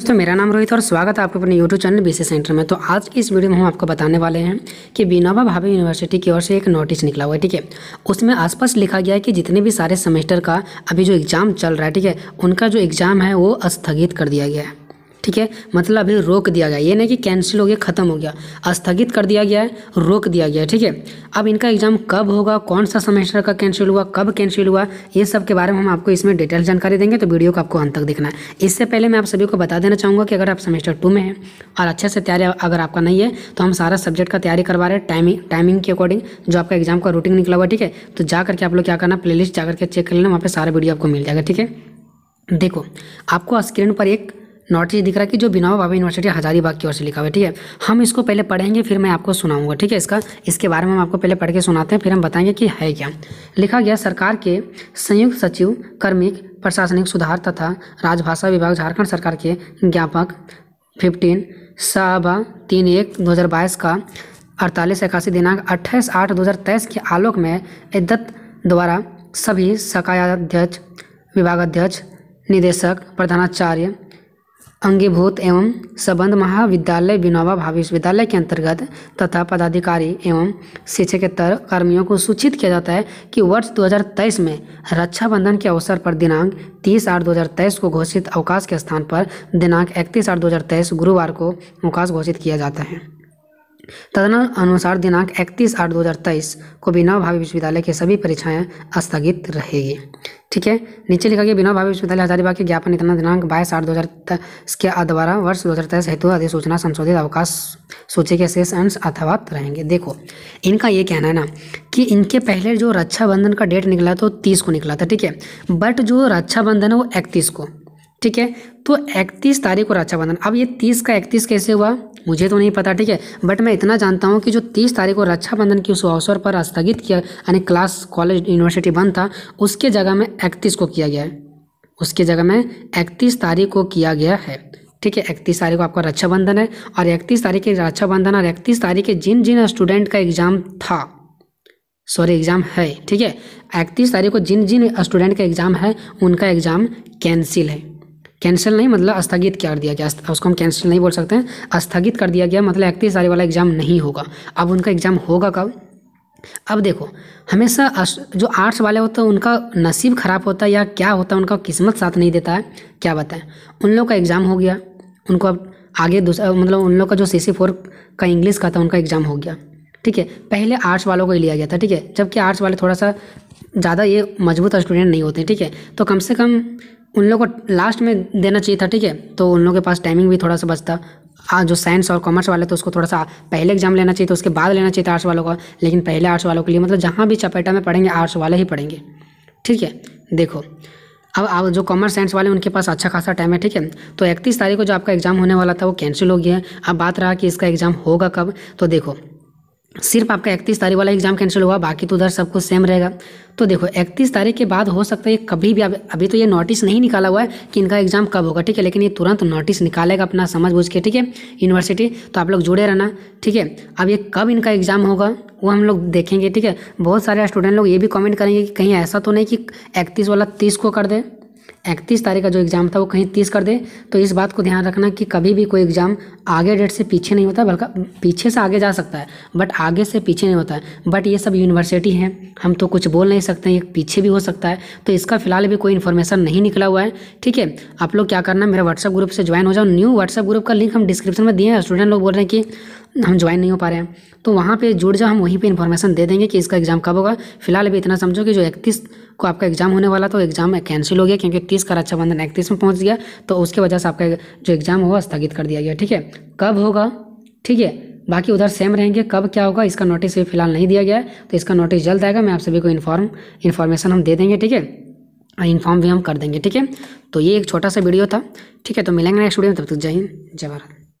दोस्तों मेरा नाम रोहित और स्वागत है आपके अपने यूट्यूब चैनल बी सेंटर में तो आज की इस वीडियो में हम आपको बताने वाले हैं कि विनोबा भावे यूनिवर्सिटी की ओर से एक नोटिस निकला हुआ है ठीक है उसमें आसपास लिखा गया है कि जितने भी सारे सेमेस्टर का अभी जो एग्ज़ाम चल रहा है ठीक है उनका जो एग्ज़ाम है वो स्थगित कर दिया गया है ठीक है मतलब अभी रोक दिया गया ये नहीं कि कैंसिल हो गया ख़त्म हो गया स्थगित कर दिया गया है रोक दिया गया है ठीक है अब इनका एग्ज़ाम कब होगा कौन सा सेमेस्टर का कैंसिल हुआ कब कैंसिल हुआ ये सब के बारे में हम आपको इसमें डिटेल जानकारी देंगे तो वीडियो को आपको अंत तक देखना है इससे पहले मैं आप सभी को बता देना चाहूँगा कि अगर आप सेमेस्टर टू में हैं और अच्छे से तैयारी अगर आपका नहीं है तो हम सारा सब्जेक्ट का तैयारी करवा रहे हैं टाइमिंग टाइमिंग के अकॉर्डिंग जो आपका एग्जाम का रूटीन निकला हुआ ठीक है तो जा करके आप लोग क्या करना प्ले लिस्ट जा करके चेक कर लेना वहाँ पर सारा वीडियो आपको मिल जाएगा ठीक है देखो आपको स्क्रीन पर एक नॉर्थ ईस्ट दिख रहा है कि जो बिनावा बाबा यूनिवर्सिटी हजारीबाग की ओर से लिखा हुआ है ठीक है हम इसको पहले पढ़ेंगे फिर मैं आपको सुनाऊंगा ठीक है इसका इसके बारे में हम आपको पहले पढ़ के सुनाते हैं फिर हम बताएंगे कि है क्या लिखा गया सरकार के संयुक्त सचिव कर्मिक प्रशासनिक सुधार तथा राजभाषा विभाग झारखंड सरकार के ज्ञापक फिफ्टीन सभा तीन एक दो हज़ार बाईस का अड़तालीस इक्यासी दिनांक अट्ठाईस आठ दो हज़ार तेईस के आलोक में इद्दत द्वारा सभी सकायाध्यक्ष विभागाध्यक्ष निदेशक प्रधानाचार्य अंगीभूत एवं संबंध महाविद्यालय विनोबा भावे विश्वविद्यालय के अंतर्गत तथा पदाधिकारी एवं शिक्षकेतर कर्मियों को सूचित किया जाता है कि वर्ष 2023 में रक्षाबंधन के अवसर पर दिनांक 30 आठ 2023 को घोषित अवकाश के स्थान पर दिनांक 31 आठ 2023 गुरुवार को अवकाश घोषित किया जाता है तदन अनुसार दिनांक 31 आठ 2023 को बिना भावी विश्वविद्यालय के सभी परीक्षाएं स्थगित रहेगी ठीक है नीचे लिखा गया बिना भावी विश्वविद्यालय हजारीबाग के ज्ञापन इतना दिनांक बाईस आठ दो हज़ार के द्वारा वर्ष दो हज़ार तेईस हेतु अधिसूचना संशोधित अवकाश सूची के शेष अंश अथवात रहेंगे देखो इनका ये कहना है ना कि इनके पहले जो रक्षाबंधन का डेट निकला तो तीस को निकला था ठीक है बट जो रक्षाबंधन है वो इकतीस को ठीक है तो 31 तारीख को रक्षाबंधन अब ये 30 का 31 कैसे हुआ मुझे तो नहीं पता ठीक है बट मैं इतना जानता हूँ कि जो 30 तारीख को रक्षाबंधन की उस अवसर पर स्थगित किया यानी क्लास कॉलेज यूनिवर्सिटी बंद था उसके जगह में 31 को किया गया है उसके जगह में 31 तारीख को किया गया है ठीक है इकतीस तारीख को आपका रक्षाबंधन है और इकतीस तारीख के रक्षाबंधन और इकतीस तारीख के जिन जिन स्टूडेंट का एग्ज़ाम था सॉरी एग्ज़ाम है ठीक है इकतीस तारीख को जिन जिन स्टूडेंट का एग्ज़ाम है उनका एग्ज़ाम कैंसिल है कैंसिल नहीं मतलब स्थगित कर दिया गया उसको हम कैंसिल नहीं बोल सकते हैं स्थगित कर दिया गया मतलब इकतीस तारीख वाला एग्ज़ाम नहीं होगा अब उनका एग्ज़ाम होगा कब अब देखो हमेशा जो आर्ट्स वाले होते हैं उनका नसीब ख़राब होता है या क्या होता है उनका किस्मत साथ नहीं देता है क्या बताएं उन लोग का एग्ज़ाम हो गया उनको अब आगे दूसरा मतलब उन लोग का जो सी सी फोर का इंग्लिश का था उनका एग्ज़ाम हो गया ठीक है पहले आर्ट्स वालों को ही लिया गया था ठीक है जबकि आर्ट्स वाले थोड़ा सा ज़्यादा ये मजबूत स्टूडेंट नहीं होते ठीक है तो कम से कम उन लोग को लास्ट में देना चाहिए था ठीक है तो उन लोगों के पास टाइमिंग भी थोड़ा सा बचता हाँ जो साइंस और कॉमर्स वाले तो उसको थोड़ा सा पहले एग्जाम लेना चाहिए तो उसके बाद लेना चाहिए आर्ट्स वालों का लेकिन पहले आर्ट्स वालों के लिए मतलब जहाँ भी चपेटा में पढ़ेंगे आर्ट्स वाले ही पढ़ेंगे ठीक है देखो अब आप जो कॉमर्स साइंस वाले उनके पास अच्छा खासा टाइम है ठीक है तो इकतीस तारीख को जो आपका एग्ज़ाम होने वाला था वो कैंसिल हो गया है अब बात रहा कि इसका एग्ज़ाम होगा कब तो देखो सिर्फ आपका इकतीस तारीख वाला एग्जाम कैंसिल हुआ बाकी तो उधर सब कुछ सेम रहेगा तो देखो इकतीस तारीख के बाद हो सकता है कभी भी अभी तो ये नोटिस नहीं निकाला हुआ है कि इनका एग्जाम कब होगा ठीक है लेकिन ये तुरंत नोटिस निकालेगा अपना समझ बूझ के ठीक है यूनिवर्सिटी तो आप लोग जुड़े रहना ठीक है अब ये कब इनका एग्जाम होगा वो हम लोग देखेंगे ठीक है बहुत सारे स्टूडेंट लोग ये भी कमेंट करेंगे कि कहीं ऐसा तो नहीं कि इकतीस वाला तीस को कर दे इकतीस तारीख का जो एग्ज़ाम था वो कहीं तीस कर दे तो इस बात को ध्यान रखना कि कभी भी कोई एग्ज़ाम आगे डेट से पीछे नहीं होता बल्कि पीछे से आगे जा सकता है बट आगे से पीछे नहीं होता है बट ये सब यूनिवर्सिटी हैं हम तो कुछ बोल नहीं सकते ये पीछे भी हो सकता है तो इसका फिलहाल भी कोई इन्फॉर्मेशन नहीं निकला हुआ है ठीक है आप लोग क्या करना मेरा व्हाट्सअप ग्रुप से ज्वाइन हो जाओ न्यू व्हाट्सअप ग्रुप का लिंक हम डिस्क्रिप्शन में दिए हैं स्टूडेंट लोग बोल रहे हैं कि हम ज्वाइन नहीं हो पा रहे हैं तो वहाँ पे जुड़ जाओ हम वहीं पे इन्फॉर्मेशन दे देंगे कि इसका एग्ज़ाम कब होगा फिलहाल अभी इतना समझो कि जो इकतीस को आपका एग्ज़ाम होने वाला था एग्ज़ाम कैंसिल हो गया क्योंकि तीस का रक्षाबंधन इकतीस में पहुँच गया तो उसके वजह से आपका जो एग्ज़ाम होगा स्थगित कर दिया गया ठीक है कब होगा ठीक है बाकी उधर सेम रहेंगे कब क्या होगा इसका नोटिस भी फिलहाल नहीं दिया गया है तो इसका नोटिस जल्द आएगा मैं आप सभी को इन्फॉर्म इन्फॉर्मेशन हम दे देंगे ठीक है इन्फॉर्म भी हम कर देंगे ठीक है तो ये एक छोटा सा वीडियो था ठीक है तो मिलेंगे नेक्स्ट वीडियो में तब तक जय हिंद जय भारत